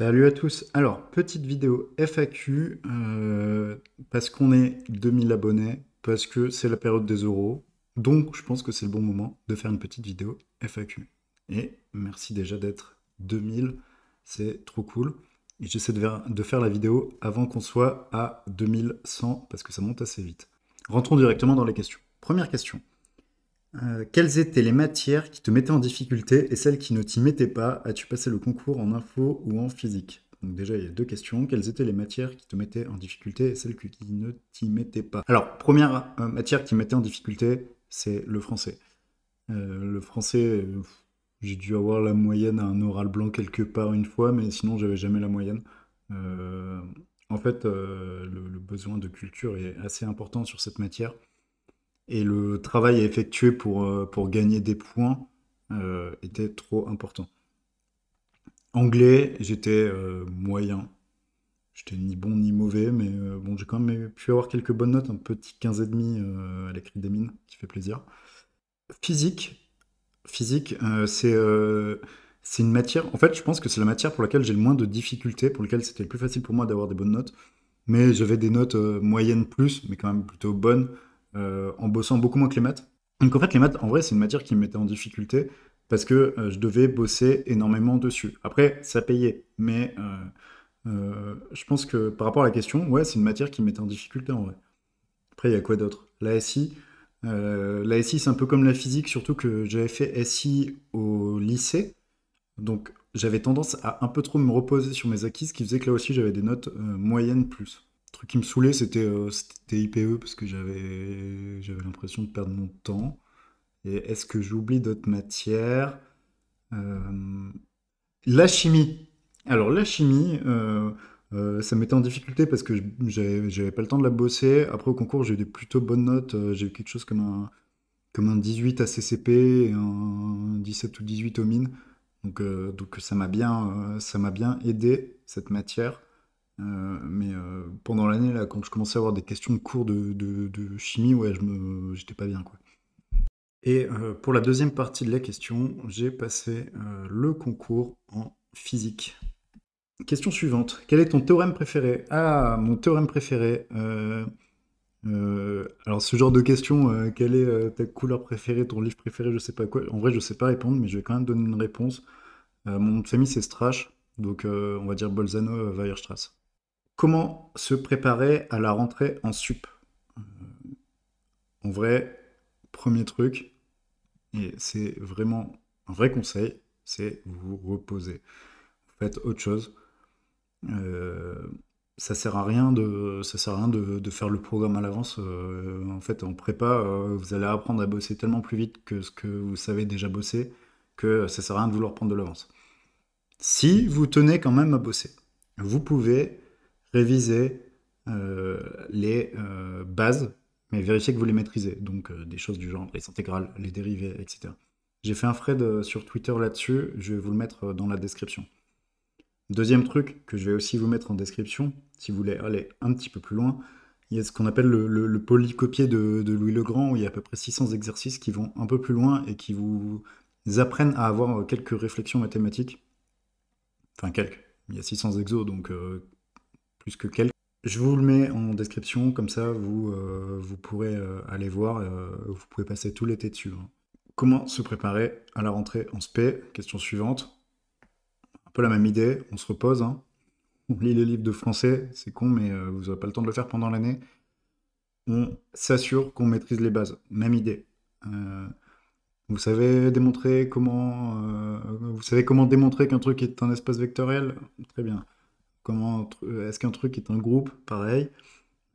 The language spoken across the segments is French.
Salut à tous. Alors, petite vidéo FAQ, euh, parce qu'on est 2000 abonnés, parce que c'est la période des euros, donc je pense que c'est le bon moment de faire une petite vidéo FAQ. Et merci déjà d'être 2000, c'est trop cool. Et j'essaie de faire la vidéo avant qu'on soit à 2100, parce que ça monte assez vite. Rentrons directement dans les questions. Première question. Euh, quelles étaient les matières qui te mettaient en difficulté et celles qui ne t'y mettaient pas As-tu passé le concours en info ou en physique Donc déjà, il y a deux questions. Quelles étaient les matières qui te mettaient en difficulté et celles qui ne t'y mettaient pas Alors, première euh, matière qui mettait en difficulté, c'est le français. Euh, le français, j'ai dû avoir la moyenne à un oral blanc quelque part une fois, mais sinon, j'avais jamais la moyenne. en fait, le besoin de culture est assez important sur cette matière et le travail à effectuer pour, euh, pour gagner des points euh, était trop important. Anglais, j'étais euh, moyen. J'étais ni bon ni mauvais, mais bon, j'ai quand même pu avoir quelques bonnes notes, un petit 15,5 à l'écrit des mines, qui fait plaisir. Physique, physique, c'est c'est une matière. En fait, je pense que c'est la matière pour laquelle j'ai le moins de difficultés, pour laquelle c'était le plus facile pour moi d'avoir des bonnes notes. Mais j'avais des notes moyennes plus, mais quand même plutôt bonnes. Euh, en bossant beaucoup moins que les maths. Donc en fait, les maths, en vrai, c'est une matière qui me mettait en difficulté parce que euh, je devais bosser énormément dessus. Après, ça payait, mais euh, je pense que par rapport à la question, ouais, c'est une matière qui me mettait en difficulté en vrai. Après, il y a quoi d'autre La SI, la SI, c'est un peu comme la physique, surtout que j'avais fait SI au lycée. Donc, j'avais tendance à un peu trop me reposer sur mes acquis, ce qui faisait que là aussi, j'avais des notes moyennes plus. Le truc qui me saoulait, c'était euh, IPE parce que j'avais l'impression de perdre mon temps. Et est-ce que j'oublie d'autres matières euh, La chimie. Alors la chimie, euh, ça m'était en difficulté parce que j'avais pas le temps de la bosser. Après au concours, j'ai eu des plutôt bonnes notes. J'ai eu quelque chose comme un, comme un 18 à CCP et un 17 ou 18 au mine. Donc, donc ça m'a bien, ça m'a bien aidé cette matière. Euh, mais euh, pendant l'année, là, quand je commençais à avoir des questions de cours de, chimie, ouais, je j'étais pas bien, quoi. Et euh, pour la deuxième partie de la question, j'ai passé le concours en physique. Question suivante. Quel est ton théorème préféré Ah, mon théorème préféré. alors, ce genre de question, quelle est ta couleur préférée, ton livre préféré, je sais pas quoi. En vrai, je sais pas répondre, mais je vais quand même donner une réponse. mon nom de famille, c'est Strache. Donc, on va dire Bolzano-Weierstrass. Comment se préparer à la rentrée en sup euh, En vrai, premier truc, et c'est vraiment un vrai conseil, c'est vous reposer. Vous faites autre chose. Euh, ça sert à rien de ça sert à rien de, faire le programme à l'avance. Euh, en fait, en prépa, vous allez apprendre à bosser tellement plus vite que ce que vous savez déjà bosser que ça sert à rien de vouloir prendre de l'avance. Si vous tenez quand même à bosser, vous pouvez réviser euh, les euh, bases, mais vérifier que vous les maîtrisez. Donc euh, des choses du genre les intégrales, les dérivés, etc. J'ai fait un thread sur Twitter là-dessus, je vais vous le mettre dans la description. Deuxième truc que je vais aussi vous mettre en description, si vous voulez aller un petit peu plus loin, il y a ce qu'on appelle le, polycopier de, Louis le Grand, où il y a à peu près 600 exercices qui vont un peu plus loin et qui vous apprennent à avoir quelques réflexions mathématiques. Enfin, quelques. Il y a 600 exos, donc plus que quelques. Je vous le mets en description, comme ça vous, euh, vous pourrez euh, aller voir, euh, vous pouvez passer tout l'été dessus. Hein. Comment se préparer à la rentrée en SP Question suivante. Un peu la même idée, on se repose, hein. on lit les livres de français, c'est con, mais vous n'aurez pas le temps de le faire pendant l'année. On s'assure qu'on maîtrise les bases, même idée. Vous savez démontrer comment, vous savez comment démontrer qu'un truc est un espace vectoriel Très bien. Comment euh, est-ce qu'un truc est un groupe Pareil.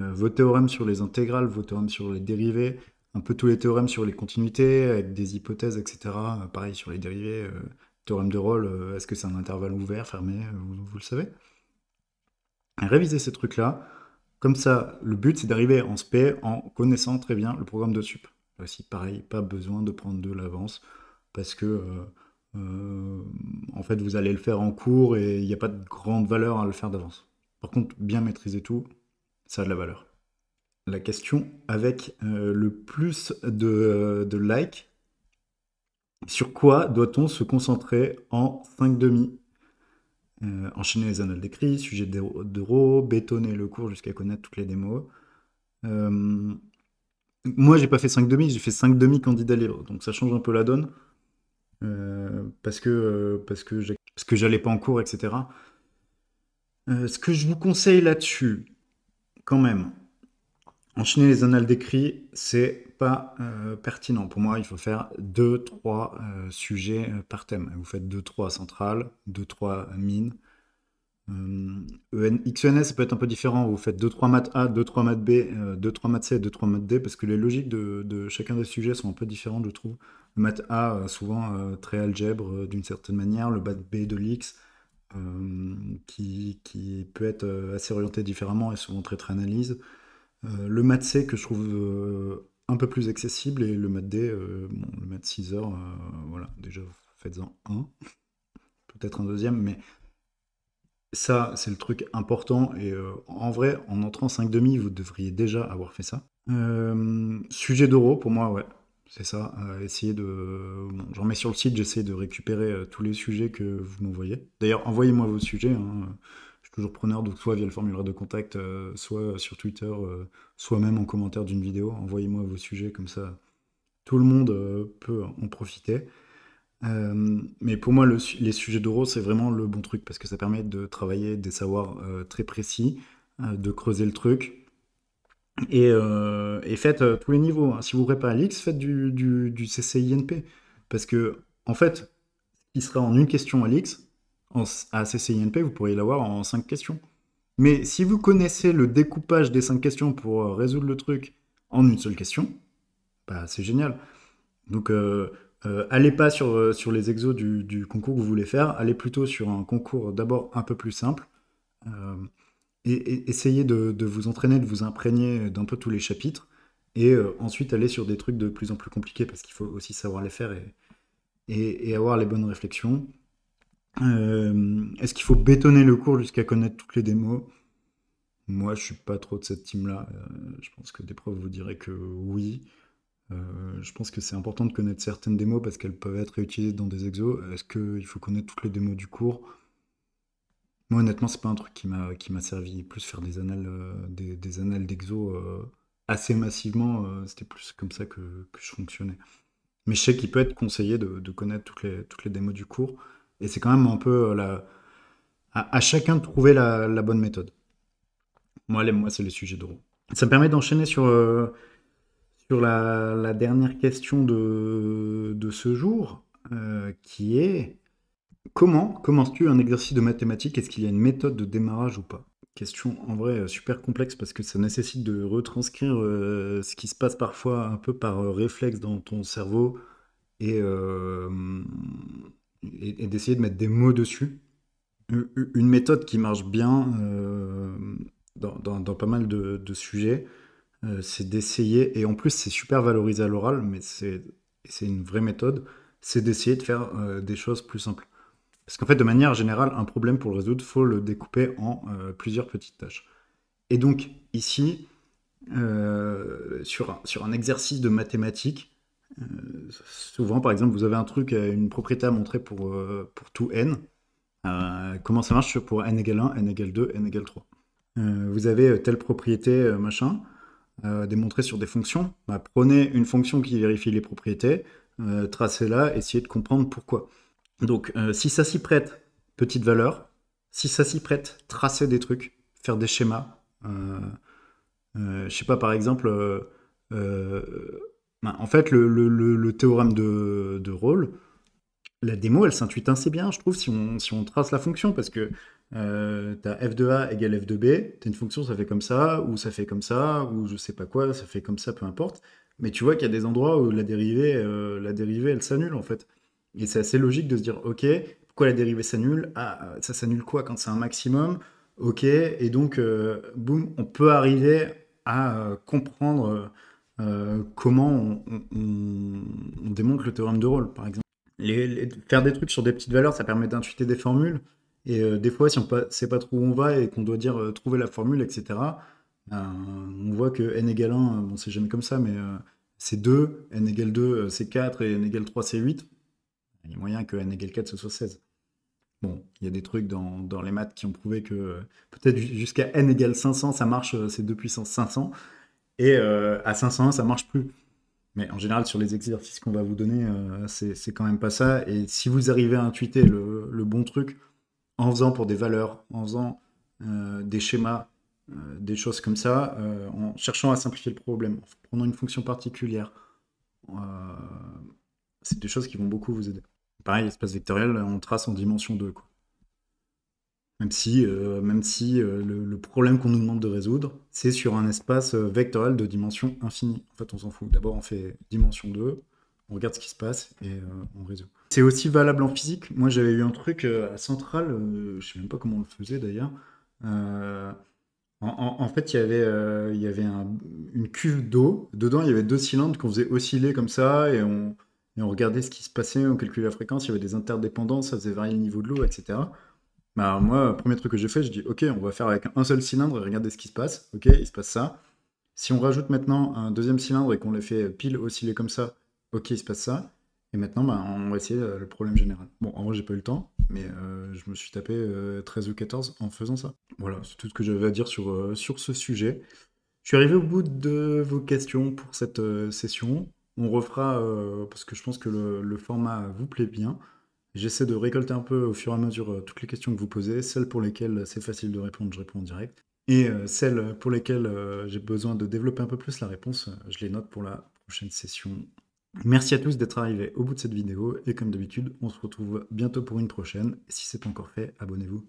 Euh, vos théorèmes sur les intégrales, vos théorèmes sur les dérivés, un peu tous les théorèmes sur les continuités, avec des hypothèses, etc. Euh, pareil sur les dérivés, théorème de rôle, est-ce que c'est un intervalle ouvert, fermé, vous, le savez. Réviser ces trucs-là. Comme ça, le but, c'est d'arriver en SP en connaissant très bien le programme de SUP. aussi, pareil, pas besoin de prendre de l'avance, parce que euh, en fait, vous allez le faire en cours et il n'y a pas de grande valeur à le faire d'avance. Par contre, bien maîtriser tout, ça a de la valeur. La question avec euh, le plus de, de likes, sur quoi doit-on se concentrer en 5 demi euh, Enchaîner les annales d'écrit, sujet d'euros bétonner le cours jusqu'à connaître toutes les démos. moi, j'ai pas fait 5 demi, j'ai fait 5 demi candidat libre, donc ça change un peu la donne. Euh, parce que euh, parce que que j'allais pas en cours, etc. Euh, ce que je vous conseille là-dessus, quand même, enchaîner les annales d'écrit, c'est pas pertinent. Pour moi, il faut faire 2-3 sujets par thème. Vous faites 2-3 centrales, 2 trois mines, E XNS, ça peut être un peu différent. Vous faites 2-3 maths A, 2-3 maths B, 2-3 euh, maths C, 2-3 maths D, parce que les logiques de, chacun des sujets sont un peu différentes, je trouve. Le maths A, euh, souvent euh, très algèbre d'une certaine manière, le maths B de l'X, qui, peut être assez orienté différemment et souvent très très analyse. le maths C, que je trouve un peu plus accessible, et le maths D, le maths 6 heures, voilà, déjà faites-en un, peut-être un deuxième, mais ça, c'est le truc important. Et euh, en vrai, en entrant 5 demi, vous devriez déjà avoir fait ça. Euh, sujet d'euro, pour moi, ouais. C'est ça. Euh, de. J'en mets sur le site, j'essaie de récupérer tous les sujets que vous m'envoyez. D'ailleurs, envoyez-moi vos sujets. Hein. Je suis toujours preneur, donc soit via le formulaire de contact, soit sur Twitter, soit même en commentaire d'une vidéo. Envoyez-moi vos sujets, comme ça, tout le monde peut en profiter. Euh, mais pour moi, les sujets d'euro, c'est vraiment le bon truc parce que ça permet de travailler des savoirs euh, très précis, euh, de creuser le truc. Et, faites tous les niveaux. Hein. Si vous à l'X, faites du, du, du, CCINP. Parce que, en fait, il sera en une question à l'X, à CCINP, vous pourriez l'avoir en cinq questions. Mais si vous connaissez le découpage des cinq questions pour résoudre le truc en une seule question, bah, c'est génial. Donc, euh, allez pas sur, euh, les exos du, concours que vous voulez faire, allez plutôt sur un concours d'abord un peu plus simple. Euh, et, essayez de, vous entraîner, de vous imprégner d'un peu tous les chapitres. Et ensuite aller sur des trucs de plus en plus compliqués parce qu'il faut aussi savoir les faire et, avoir les bonnes réflexions. Est-ce qu'il faut bétonner le cours jusqu'à connaître toutes les démos Moi, je suis pas trop de cette team-là. je pense que des profs vous diraient que oui. Euh, je pense que c'est important de connaître certaines démos parce qu'elles peuvent être réutilisées dans des exos. Est-ce qu'il faut connaître toutes les démos du cours Moi, honnêtement, c'est pas un truc qui m'a, qui m'a servi. Plus faire des annales, euh, des, annales d'exo euh, assez massivement, c'était plus comme ça que, je fonctionnais. Mais je sais qu'il peut être conseillé de, connaître toutes les, toutes les démos du cours. Et c'est quand même un peu la, à, chacun de trouver la, bonne méthode. Moi, les, moi c'est les sujets d'euro. Ça me permet d'enchaîner sur sur la, dernière question de, ce jour, euh, qui est comment commences-tu un exercice de mathématiques Est-ce qu'il y a une méthode de démarrage ou pas Question en vrai euh, super complexe parce que ça nécessite de retranscrire euh, ce qui se passe parfois un peu par réflexe dans ton cerveau et, et, d'essayer de mettre des mots dessus. Une méthode qui marche bien dans, pas mal de sujets, euh, c'est d'essayer, et en plus c'est super valorisé à l'oral, mais c'est une vraie méthode, c'est d'essayer de faire euh, des choses plus simples. Parce qu'en fait, de manière générale, un problème pour le résoudre, faut le découper en euh, plusieurs petites tâches. Et donc, ici, sur un, sur, un, exercice de mathématiques, souvent, par exemple, vous avez un truc, une propriété à montrer pour, pour tout n. comment ça marche pour n égale 1, n égale 2, n égale 3 vous avez telle propriété, machin. Euh, démontrer sur des fonctions. Bah, prenez une fonction qui vérifie les propriétés, euh, tracez-la, essayez de comprendre pourquoi. Donc, euh, si ça s'y prête, petite valeur. Si ça s'y prête, tracez des trucs, faire des schémas. je sais pas, par exemple, bah, en fait, le, théorème de, de Rolle, la démo, elle s'intuite assez bien, je trouve, si on, trace la fonction, parce que euh, tu as f de a égale f de b tu as une fonction, ça fait comme ça, ou ça fait comme ça, ou je sais pas quoi, ça fait comme ça, peu importe. Mais tu vois qu'il y a des endroits où la dérivée, euh, la dérivée elle s'annule, en fait. Et c'est assez logique de se dire, ok, pourquoi la dérivée s'annule Ah, euh, ça s'annule quoi quand c'est un maximum Ok, et donc, boum, on peut arriver à comprendre comment on, on, démontre le théorème de Rolle, par exemple faire des trucs sur des petites valeurs, ça permet d'intuiter des formules. Et euh, des fois, si on ne sait pas trop où on va et qu'on doit dire euh, trouver la formule, etc., ben, on voit que n égale 1, bon, c'est jamais comme ça, mais euh, c'est 2, n égale 2, c'est 4, et n égale 3, c'est 8. Il y a moyen que n égale 4, ce soit 16. Bon, il y a des trucs dans, dans les maths qui ont prouvé que peut-être jusqu'à n égale 500, ça marche, c'est 2 puissance 500. Et à 501, ça marche plus. Mais en général, sur les exercices qu'on va vous donner, euh, c'est quand même pas ça. Et si vous arrivez à intuiter le, bon truc en faisant pour des valeurs, en faisant euh, des schémas, euh, des choses comme ça, en cherchant à simplifier le problème, en prenant une fonction particulière, c'est des choses qui vont beaucoup vous aider. Pareil, l'espace vectoriel, on trace en dimension 2. Quoi même si, euh, même si euh, le, problème qu'on nous demande de résoudre, c'est sur un espace euh, vectoriel de dimension infinie. En fait, on s'en fout. D'abord, on fait dimension 2, on regarde ce qui se passe et on résout. C'est aussi valable en physique. Moi, j'avais eu un truc à Centrale, je ne sais même pas comment on le faisait d'ailleurs. En, fait, il y avait, il y avait une cuve d'eau. Dedans, il y avait deux cylindres qu'on faisait osciller comme ça et on, et on regardait ce qui se passait, on calculait la fréquence, il y avait des interdépendances, ça faisait varier le niveau de l'eau, etc. Bah, moi, premier truc que j'ai fait, je dis ok, on va faire avec un seul cylindre et regarder ce qui se passe. Ok, il se passe ça. Si on rajoute maintenant un deuxième cylindre et qu'on le fait pile osciller comme ça, ok, il se passe ça. Et maintenant, bah, on va essayer euh, le problème général. Bon, en vrai, j'ai pas eu le temps, mais euh, je me suis tapé 13 euh, ou 14 en faisant ça. Voilà, c'est tout ce que j'avais à dire sur, sur ce sujet. Je suis arrivé au bout de vos questions pour cette session. On refera, parce que je pense que le format vous plaît bien. J'essaie de récolter un peu au fur et à mesure euh, toutes les questions que vous posez, celles pour lesquelles euh, c'est facile de répondre, je réponds en direct, et euh, celles pour lesquelles j'ai besoin de développer un peu plus la réponse, je les note pour la prochaine session. Merci à tous d'être arrivés au bout de cette vidéo, et comme d'habitude, on se retrouve bientôt pour une prochaine. Si c'est pas encore fait, abonnez-vous.